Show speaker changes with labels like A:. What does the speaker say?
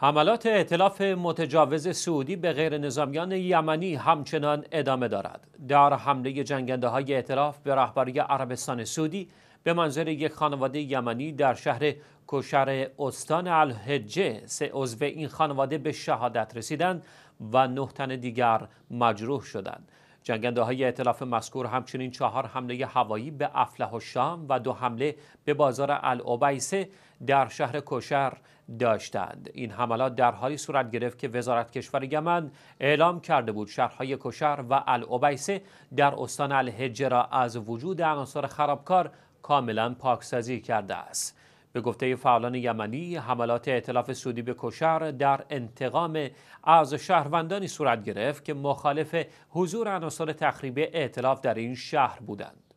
A: حملات اعتلاف متجاوز سعودی به غیر نظامیان یمنی همچنان ادامه دارد. در حمله جنگنده های اعتلاف به رهبری عربستان سعودی به منظر یک خانواده یمنی در شهر کشر استان الحجه سه عضو این خانواده به شهادت رسیدند و نه تن دیگر مجروح شدند. جنگنده های اطلاف مذکور همچنین چهار حمله هوایی به افله و شام و دو حمله به بازار العبیسه در شهر کشر داشتند این حملات در حالی صورت گرفت که وزارت کشور یمن اعلام کرده بود شهرهای کشر و العبیسه در استان الهجره از وجود عناصر خرابکار کاملا پاکسازی کرده است به گفته فعالان یمنی حملات اعتلاف سعودی به کشر در انتقام از شهروندانی صورت گرفت که مخالف حضور عناصر تخریب اعتلاف در این شهر بودند